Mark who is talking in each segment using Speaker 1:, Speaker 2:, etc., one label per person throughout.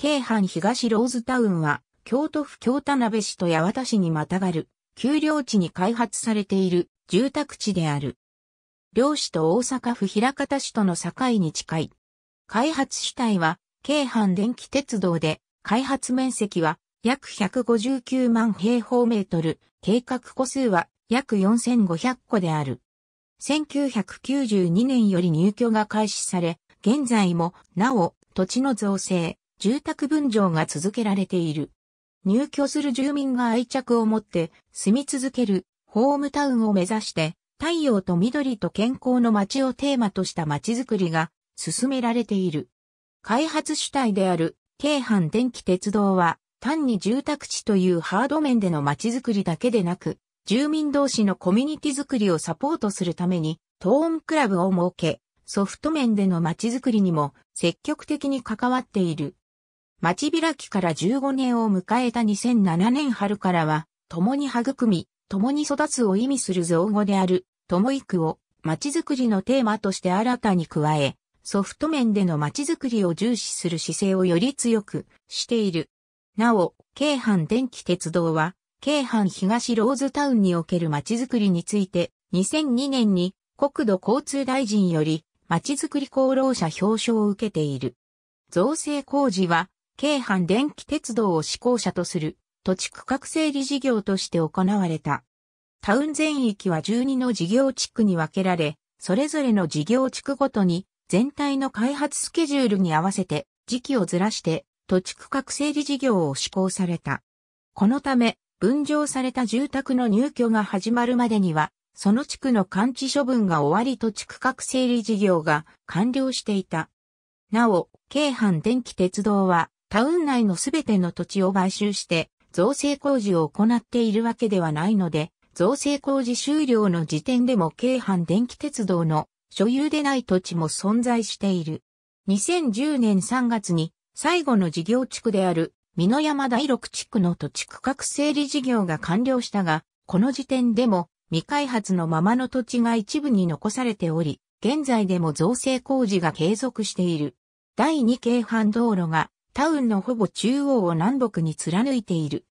Speaker 1: 京阪東ローズタウンは、京都府京田辺市と八幡市にまたがる、丘陵地に開発されている住宅地である。両市と大阪府平方市との境に近い。開発主体は、京阪電気鉄道で、開発面積は約159万平方メートル、計画個数は約4500個である。1992年より入居が開始され、現在もなお土地の造成、住宅分譲が続けられている。入居する住民が愛着を持って住み続けるホームタウンを目指して太陽と緑と健康の街をテーマとした街づくりが進められている。開発主体である京阪電気鉄道は単に住宅地というハード面での街づくりだけでなく、住民同士のコミュニティづくりをサポートするために、トーンクラブを設け、ソフト面での街づくりにも積極的に関わっている。町開きから15年を迎えた2007年春からは、共に育み、共に育つを意味する造語である、共育を、町づくりのテーマとして新たに加え、ソフト面での町づくりを重視する姿勢をより強くしている。なお、京阪電気鉄道は、京阪東ローズタウンにおける町づくりについて、2002年に国土交通大臣より、町づくり功労者表彰を受けている。造成工事は、京阪電気鉄道を施行者とする土地区画整理事業として行われた。タウン全域は12の事業地区に分けられ、それぞれの事業地区ごとに全体の開発スケジュールに合わせて時期をずらして土地区画整理事業を施行された。このため、分譲された住宅の入居が始まるまでには、その地区の完治処分が終わり土地区画整理事業が完了していた。なお、京阪電気鉄道はタウン内のすべての土地を買収して造成工事を行っているわけではないので、造成工事終了の時点でも京阪電気鉄道の所有でない土地も存在している。2010年3月に最後の事業地区である美濃山第6地区の土地区画整理事業が完了したが、この時点でも未開発のままの土地が一部に残されており、現在でも造成工事が継続している。第2京阪道路がタウンのほぼ中央を南北に貫いている。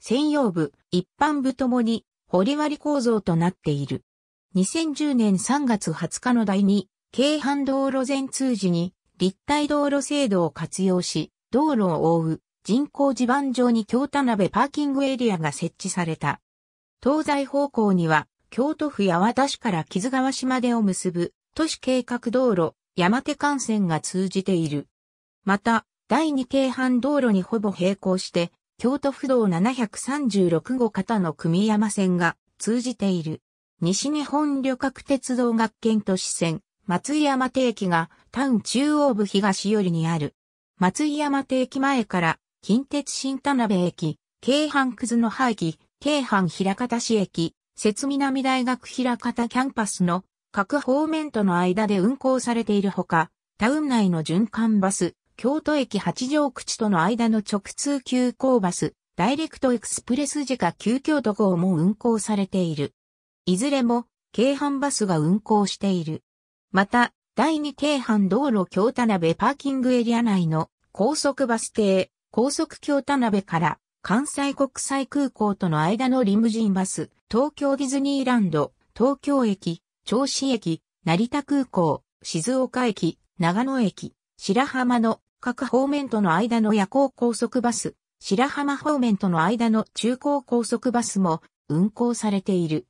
Speaker 1: 専用部、一般部ともに、り割構造となっている。2010年3月20日の第2、京阪道路全通時に、立体道路制度を活用し、道路を覆う人工地盤上に京田辺パーキングエリアが設置された。東西方向には、京都府八幡市から木津川市までを結ぶ都市計画道路、山手幹線が通じている。また、第2京阪道路にほぼ並行して、京都府道736号型の組山線が通じている。西日本旅客鉄道学研都市線、松井山手駅がタウン中央部東寄りにある。松井山手駅前から近鉄新田辺駅、京阪葛の葉駅、京阪平方市駅、節南大学平方キャンパスの各方面との間で運行されているほか、タウン内の循環バス、京都駅八条口との間の直通急行バス、ダイレクトエクスプレス時価急京都号も運行されている。いずれも、京阪バスが運行している。また、第二京阪道路京田辺パーキングエリア内の高速バス停、高速京田辺から関西国際空港との間のリムジンバス、東京ディズニーランド、東京駅、銚子駅、成田空港、静岡駅、長野駅、白浜の各方面との間の夜行高速バス、白浜方面との間の中高高速バスも運行されている。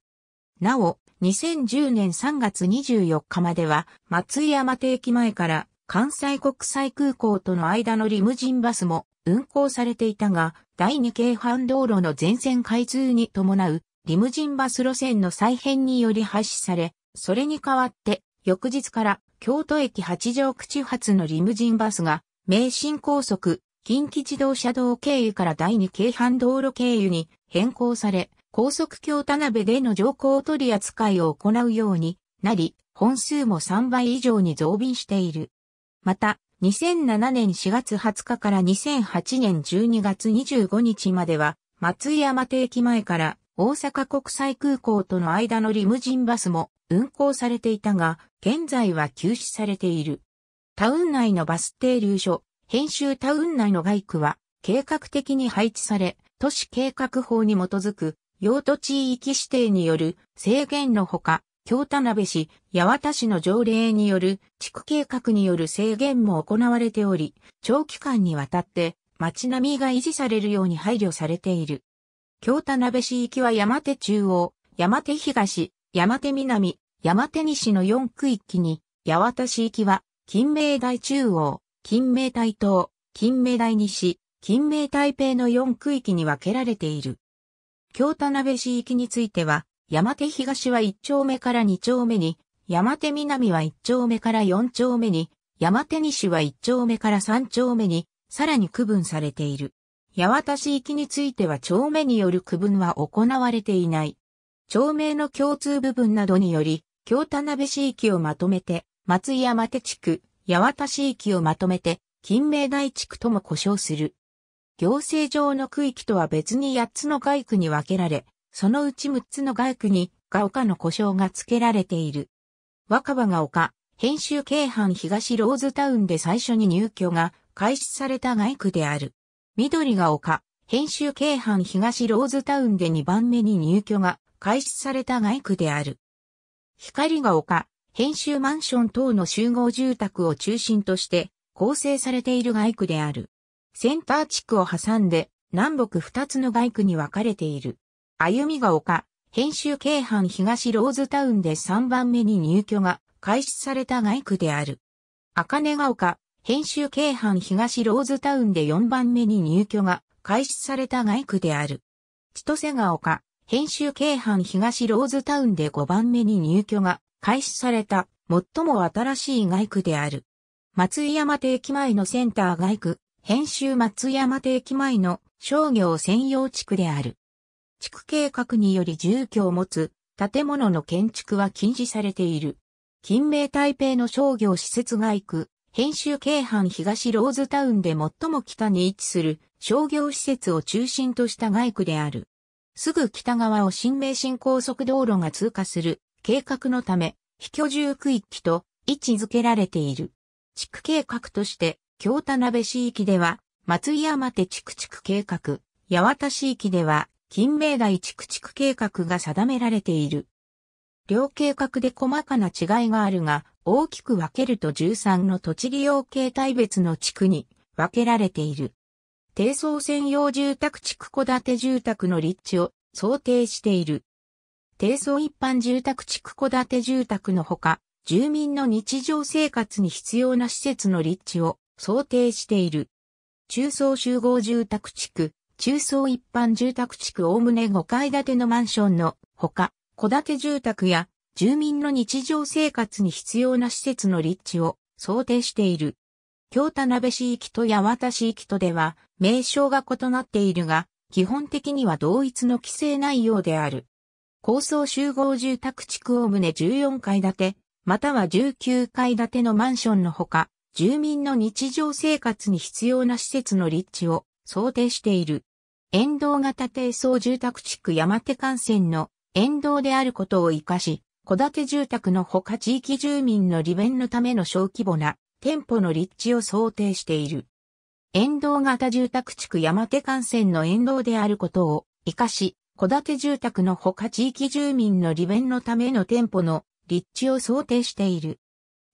Speaker 1: なお、2010年3月24日までは、松井山手駅前から関西国際空港との間のリムジンバスも運行されていたが、第2京阪道路の全線開通に伴う、リムジンバス路線の再編により廃止され、それに代わって、翌日から京都駅八条口発のリムジンバスが名神高速、近畿自動車道経由から第二京阪道路経由に変更され、高速橋田辺での乗降取り扱いを行うようになり、本数も3倍以上に増便している。また、2007年4月20日から2008年12月25日までは、松井山手駅前から大阪国際空港との間のリムジンバスも運行されていたが、現在は休止されている。タウン内のバス停留所、編集タウン内の外区は、計画的に配置され、都市計画法に基づく、用途地域指定による制限のほか、京田辺市、八幡市の条例による地区計画による制限も行われており、長期間にわたって街並みが維持されるように配慮されている。京田辺市行きは山手中央、山手東、山手南、山手西の4区域に、八幡市行きは金明大中央、金明大東、金明大西、金明台北の4区域に分けられている。京田辺市域については、山手東は1丁目から2丁目に、山手南は1丁目から4丁目に、山手西は1丁目から3丁目に、さらに区分されている。八幡市域については町目による区分は行われていない。町名の共通部分などにより、京田辺市域をまとめて、松山手地区、八幡市域をまとめて、金明台地区とも呼称する。行政上の区域とは別に八つの外区に分けられ、そのうち六つの外区に、が丘の呼称が付けられている。若葉が丘、編集京阪東ローズタウンで最初に入居が開始された外区である。緑が丘、編集京阪東ローズタウンで2番目に入居が開始された外区である。光が丘、編集マンション等の集合住宅を中心として構成されている街区である。センター地区を挟んで南北二つの街区に分かれている。歩みが丘、編集京阪東ローズタウンで3番目に入居が開始された街区である。赤根が丘、編集京阪東ローズタウンで4番目に入居が開始された街区である。千歳が丘、編集京阪東ローズタウンで5番目に入居が開始された最も新しい街区である。松井山手駅前のセンター街区、編集松井山手駅前の商業専用地区である。地区計画により住居を持つ建物の建築は禁止されている。近明台北の商業施設街区、編集京阪東ローズタウンで最も北に位置する商業施設を中心とした街区である。すぐ北側を新名神高速道路が通過する計画のため、非居住区域と位置づけられている。地区計画として、京田辺市域では、松井山手地区地区計画、八幡市域では、金明台地区地区計画が定められている。両計画で細かな違いがあるが、大きく分けると13の土地利用形態別の地区に分けられている。低層専用住宅地区戸建て住宅の立地を想定している。低層一般住宅地区戸建て住宅のほか、住民の日常生活に必要な施設の立地を想定している。中層集合住宅地区、中層一般住宅地区おおむね5階建てのマンションのほか、戸建て住宅や住民の日常生活に必要な施設の立地を想定している。京田辺市域と八幡市域とでは名称が異なっているが、基本的には同一の規制内容である。高層集合住宅地区を旨ね14階建て、または19階建てのマンションのほか、住民の日常生活に必要な施設の立地を想定している。沿道型低層住宅地区山手幹線の沿道であることを活かし、戸建て住宅のほか地域住民の利便のための小規模な店舗の立地を想定している。沿道型住宅地区山手幹線の沿道であることを活かし、戸建て住宅のほか地域住民の利便のための店舗の立地を想定している。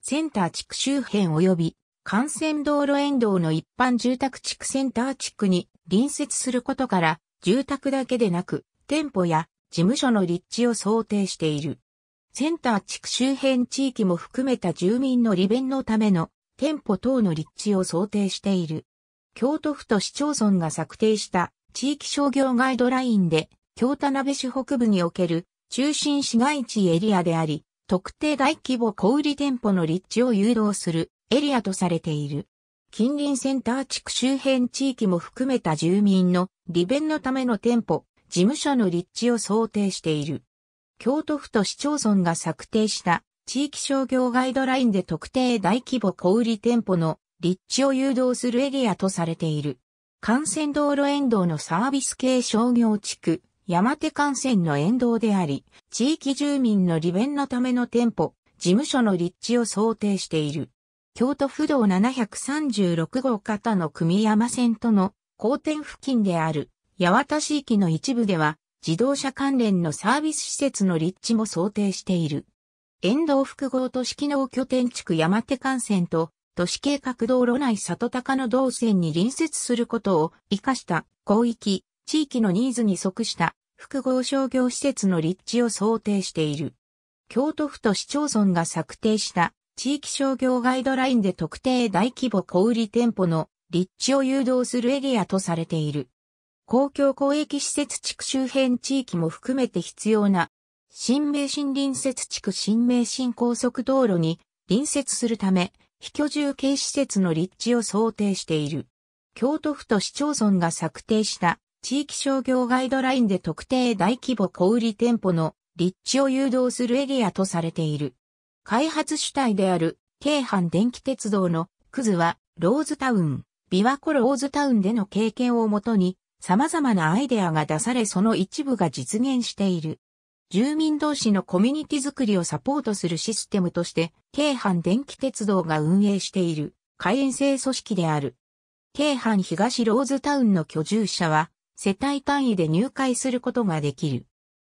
Speaker 1: センター地区周辺及び幹線道路沿道の一般住宅地区センター地区に隣接することから、住宅だけでなく、店舗や事務所の立地を想定している。センター地区周辺地域も含めた住民の利便のための店舗等の立地を想定している。京都府と市町村が策定した地域商業ガイドラインで京田辺市北部における中心市街地エリアであり、特定大規模小売店舗の立地を誘導するエリアとされている。近隣センター地区周辺地域も含めた住民の利便のための店舗、事務所の立地を想定している。京都府と市町村が策定した地域商業ガイドラインで特定大規模小売店舗の立地を誘導するエリアとされている。幹線道路沿道のサービス系商業地区、山手幹線の沿道であり、地域住民の利便のための店舗、事務所の立地を想定している。京都府道736号方の組山線との交点付近である八幡市域の一部では自動車関連のサービス施設の立地も想定している。沿道複合都市機能拠点地区山手幹線と都市計画道路内里高の道線に隣接することを活かした広域、地域のニーズに即した複合商業施設の立地を想定している。京都府と市町村が策定した地域商業ガイドラインで特定大規模小売店舗の立地を誘導するエリアとされている。公共公益施設地区周辺地域も含めて必要な新名神隣接地区新名神高速道路に隣接するため、非居住系施設の立地を想定している。京都府と市町村が策定した地域商業ガイドラインで特定大規模小売店舗の立地を誘導するエリアとされている。開発主体である、京阪電気鉄道のクズは、ローズタウン、琵琶湖ローズタウンでの経験をもとに、様々なアイデアが出されその一部が実現している。住民同士のコミュニティづくりをサポートするシステムとして、京阪電気鉄道が運営している、会員制組織である。京阪東ローズタウンの居住者は、世帯単位で入会することができる。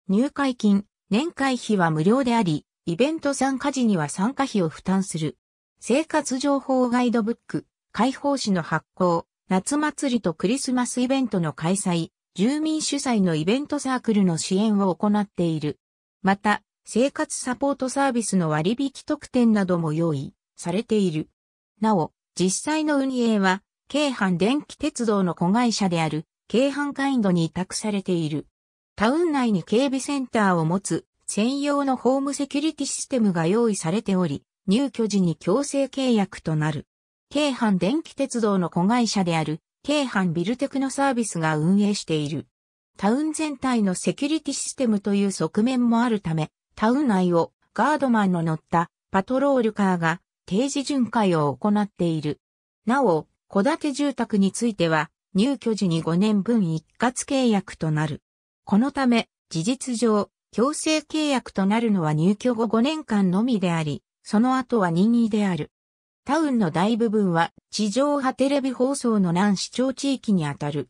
Speaker 1: 入会金、年会費は無料であり、イベント参加時には参加費を負担する。生活情報ガイドブック、開放誌の発行、夏祭りとクリスマスイベントの開催、住民主催のイベントサークルの支援を行っている。また、生活サポートサービスの割引特典なども用意されている。なお、実際の運営は、京阪電気鉄道の子会社である京阪カインドに委託されている。タウン内に警備センターを持つ専用のホームセキュリティシステムが用意されており、入居時に強制契約となる。京阪電気鉄道の子会社である、京阪ビルテクノサービスが運営している。タウン全体のセキュリティシステムという側面もあるため、タウン内をガードマンの乗ったパトロールカーが定時巡回を行っている。なお、戸建て住宅については、入居時に5年分一括契約となる。このため、事実上、強制契約となるのは入居後5年間のみであり、その後は任意である。タウンの大部分は地上波テレビ放送の南市町地域にあたる。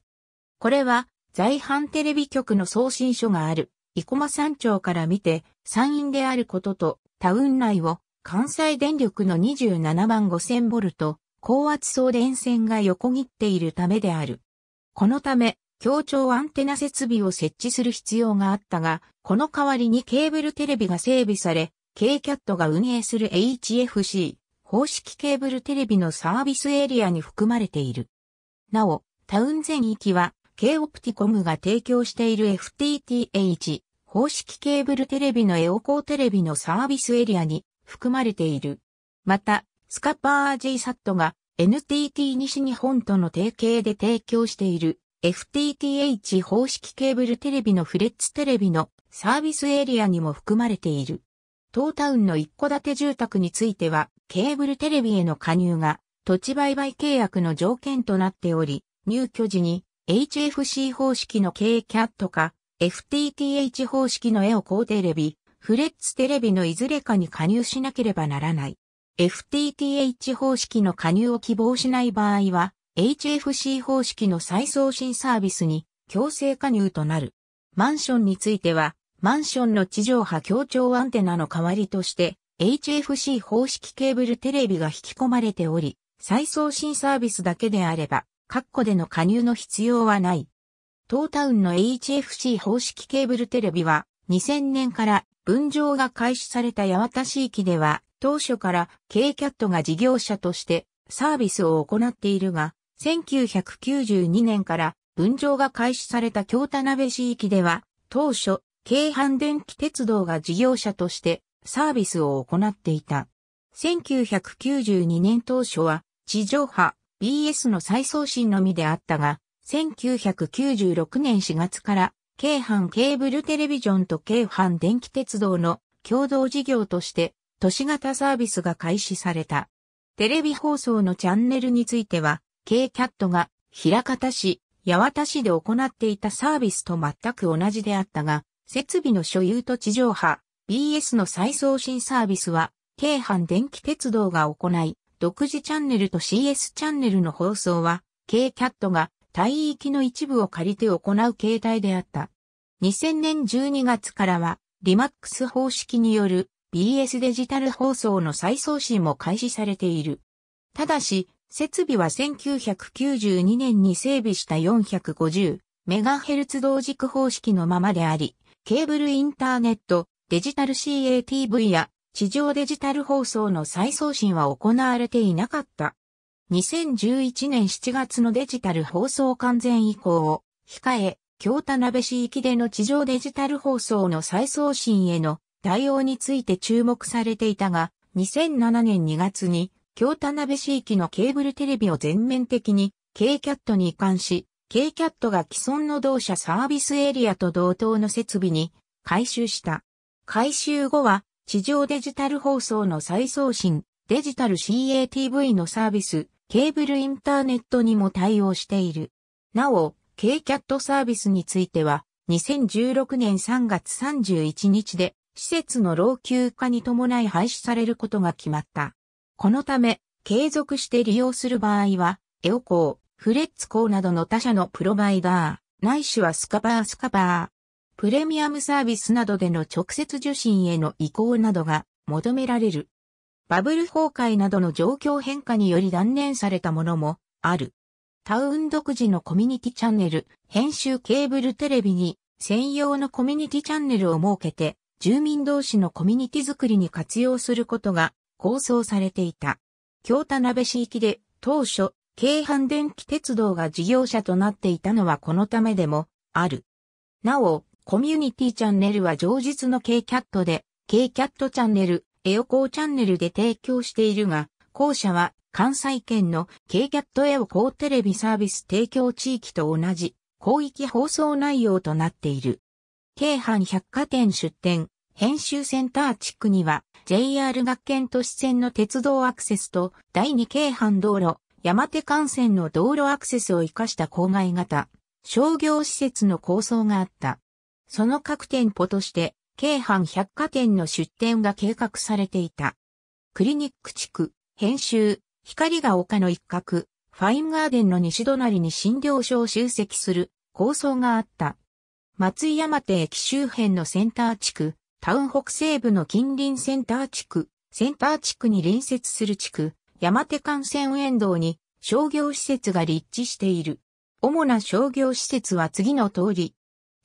Speaker 1: これは在阪テレビ局の送信書がある、生駒山町から見て山陰であることとタウン内を関西電力の27万5000ボルト、高圧送電線が横切っているためである。このため、協調アンテナ設備を設置する必要があったが、この代わりにケーブルテレビが整備され、KCAT が運営する HFC、方式ケーブルテレビのサービスエリアに含まれている。なお、タウン全域は、K オプティコムが提供している FTTH、方式ケーブルテレビのエオコーテレビのサービスエリアに含まれている。また、スカパー G サットが NTT 西日本との提携で提供している FTTH 方式ケーブルテレビのフレッツテレビのサービスエリアにも含まれている。当タウンの一戸建て住宅についてはケーブルテレビへの加入が土地売買契約の条件となっており、入居時に HFC 方式の k キャットか FTTH 方式の絵を高テレビ、フレッツテレビのいずれかに加入しなければならない。FTTH 方式の加入を希望しない場合は、HFC 方式の再送信サービスに強制加入となる。マンションについては、マンションの地上波協調アンテナの代わりとして、HFC 方式ケーブルテレビが引き込まれており、再送信サービスだけであれば、括弧での加入の必要はない。トータウンの HFC 方式ケーブルテレビは2000年から分譲が開始された八幡市域では当初から KCAT が事業者としてサービスを行っているが、1992年から分譲が開始された京田辺市域では、当初、京阪電気鉄道が事業者としてサービスを行っていた。1992年当初は地上波 BS の再送信のみであったが、1996年4月から京阪ケーブルテレビジョンと京阪電気鉄道の共同事業として都市型サービスが開始された。テレビ放送のチャンネルについては、KCAT が、平方市、八幡市で行っていたサービスと全く同じであったが、設備の所有と地上波、BS の再送信サービスは、京阪電気鉄道が行い、独自チャンネルと CS チャンネルの放送は、KCAT が帯域の一部を借りて行う形態であった。2000年12月からは、リマックス方式による BS デジタル放送の再送信も開始されている。ただし、設備は1992年に整備した450メガヘルツ同軸方式のままであり、ケーブルインターネット、デジタル CATV や地上デジタル放送の再送信は行われていなかった。2011年7月のデジタル放送完全移行を控え、京田辺市域での地上デジタル放送の再送信への対応について注目されていたが、2007年2月に、京田辺市域のケーブルテレビを全面的に K-CAT に移管し、K-CAT が既存の同社サービスエリアと同等の設備に回収した。回収後は、地上デジタル放送の再送信、デジタル CATV のサービス、ケーブルインターネットにも対応している。なお、K-CAT サービスについては、2016年3月31日で、施設の老朽化に伴い廃止されることが決まった。このため、継続して利用する場合は、エオコー、フレッツコーなどの他社のプロバイダー、ないしはスカバースカバー、プレミアムサービスなどでの直接受信への移行などが求められる。バブル崩壊などの状況変化により断念されたものもある。タウン独自のコミュニティチャンネル、編集ケーブルテレビに専用のコミュニティチャンネルを設けて住民同士のコミュニティづくりに活用することが構想されていた。京田辺市域で当初、京阪電気鉄道が事業者となっていたのはこのためでもある。なお、コミュニティチャンネルは常日の K キャットで、K キャットチャンネル、エオコーチャンネルで提供しているが、後者は関西圏の K キャットエオコーテレビサービス提供地域と同じ広域放送内容となっている。京阪百貨店出店、編集センター地区には JR 学研都市線の鉄道アクセスと第二京阪道路、山手幹線の道路アクセスを活かした郊外型商業施設の構想があった。その各店舗として京阪百貨店の出店が計画されていた。クリニック地区、編集、光が丘の一角、ファインガーデンの西隣に診療所を集積する構想があった。松井山手駅周辺のセンター地区、タウン北西部の近隣センター地区、センター地区に隣接する地区、山手幹線沿道に商業施設が立地している。主な商業施設は次の通り。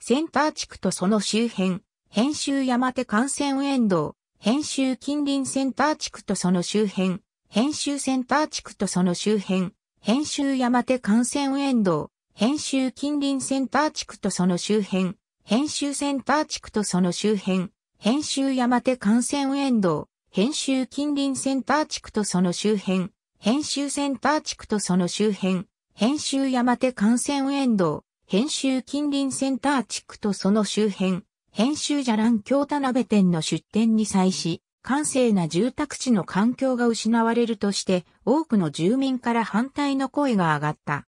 Speaker 1: センター地区とその周辺、編集山手幹線沿道、編集近隣センター地区とその周辺、編集センター地区とその周辺、編集山手幹線沿道、編集近隣センター地区とその周辺、編集センター地区とその周辺、編集山手幹線沿道、編集近隣センター地区とその周辺、編集センター地区とその周辺、編集山手幹線沿道、編集近隣センター地区とその周辺、編集じゃらん京田辺店の出店に際し、閑静な住宅地の環境が失われるとして、多くの住民から反対の声が上がった。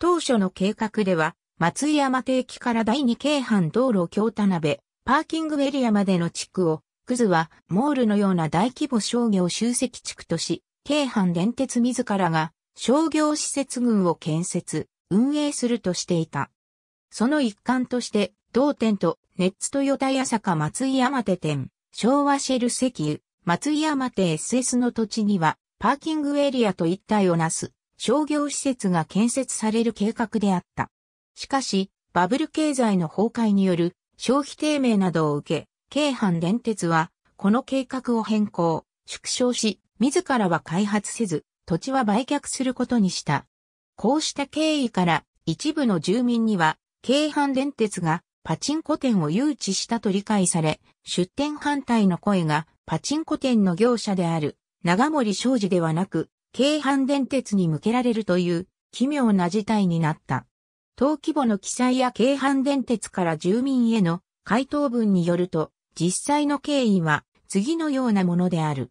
Speaker 1: 当初の計画では、松山定期から第2京阪道路京田辺、パーキングエリアまでの地区を、クズはモールのような大規模商業集積地区とし、京阪電鉄自らが商業施設群を建設、運営するとしていた。その一環として、同店とネッツトヨタ八坂松井山手店、昭和シェル石油、松井山手 SS の土地には、パーキングエリアと一体をなす、商業施設が建設される計画であった。しかし、バブル経済の崩壊による消費低迷などを受け、京阪電鉄は、この計画を変更、縮小し、自らは開発せず、土地は売却することにした。こうした経緯から、一部の住民には、京阪電鉄がパチンコ店を誘致したと理解され、出店反対の声がパチンコ店の業者である長森商事ではなく京阪電鉄に向けられるという奇妙な事態になった。登記簿の記載や京阪電鉄から住民への回答文によると、実際の経緯は次のようなものである。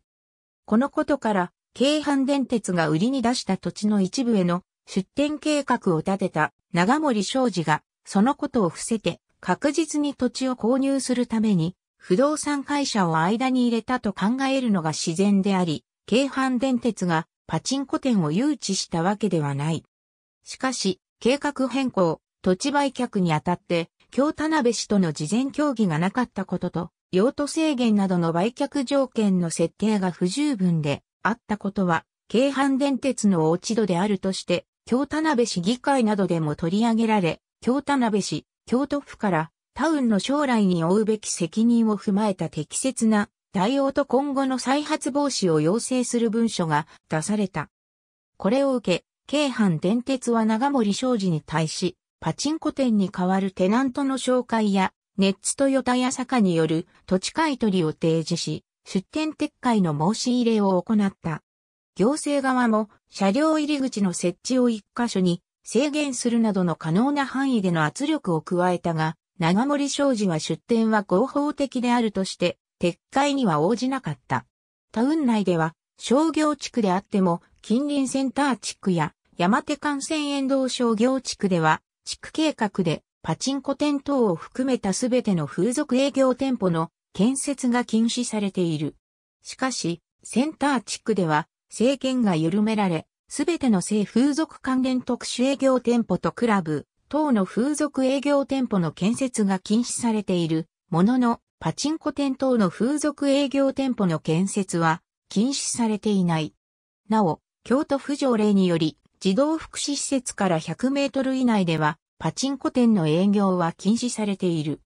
Speaker 1: このことから、京阪電鉄が売りに出した土地の一部への出店計画を立てた長森昌司が、そのことを伏せて確実に土地を購入するために、不動産会社を間に入れたと考えるのが自然であり、京阪電鉄がパチンコ店を誘致したわけではない。しかし、計画変更、土地売却にあたって、京田辺氏との事前協議がなかったことと、用途制限などの売却条件の設定が不十分であったことは、京阪電鉄の落ち度であるとして、京田辺市議会などでも取り上げられ、京田辺市、京都府から、タウンの将来に負うべき責任を踏まえた適切な対応と今後の再発防止を要請する文書が出された。これを受け、京阪電鉄は長森商事に対し、パチンコ店に代わるテナントの紹介や、ネッツとヨタヤ坂による土地買取を提示し、出店撤回の申し入れを行った。行政側も車両入り口の設置を一箇所に制限するなどの可能な範囲での圧力を加えたが、長森商事は出店は合法的であるとして、撤回には応じなかった。タウン内では商業地区であっても近隣センター地区や山手幹線沿道商業地区では地区計画でパチンコ店等を含めたすべての風俗営業店舗の建設が禁止されている。しかし、センター地区では政権が緩められ、すべての性風俗関連特殊営業店舗とクラブ、等の風俗営業店舗の建設が禁止されているものの、パチンコ店等の風俗営業店舗の建設は禁止されていない。なお、京都府条例により、児童福祉施設から100メートル以内では、パチンコ店の営業は禁止されている。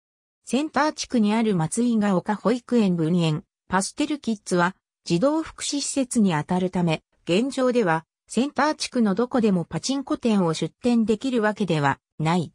Speaker 1: センター地区にある松井が丘保育園分園、パステルキッズは、児童福祉施設にあたるため、現状では、センター地区のどこでもパチンコ店を出店できるわけではない。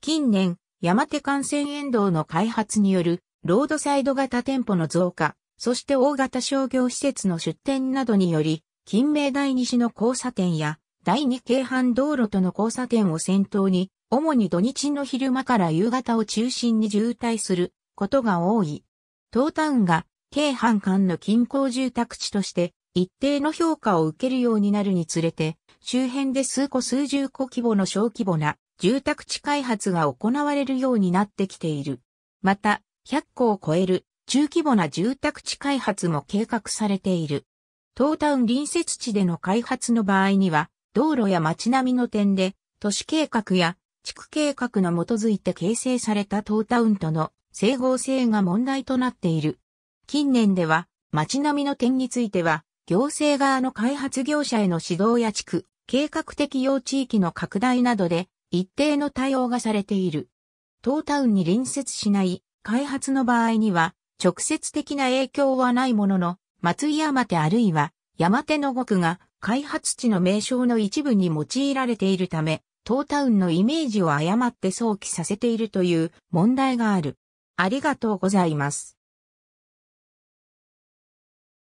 Speaker 1: 近年、山手幹線沿道の開発によるロードサイド型店舗の増加、そして大型商業施設の出店などにより、近明第西の交差点や第二京阪道路との交差点を先頭に、主に土日の昼間から夕方を中心に渋滞することが多い。東ンが京阪間の近郊住宅地として一定の評価を受けるようになるにつれて、周辺で数個数十個規模の小規模な住宅地開発が行われるようになってきている。また、100戸を超える中規模な住宅地開発も計画されている。東タウン隣接地での開発の場合には、道路や街並みの点で、都市計画や地区計画の基づいて形成された東タウンとの整合性が問題となっている。近年では、街並みの点については、行政側の開発業者への指導や地区、計画適用地域の拡大などで、一定の対応がされている。東タウンに隣接しない開発の場合には、直接的な影響はないものの、松井山手あるいは山手の語が開発地の名称の一部に用いられているため、トータウンのイメージを誤って想起させているという問題がある。ありがとうございます。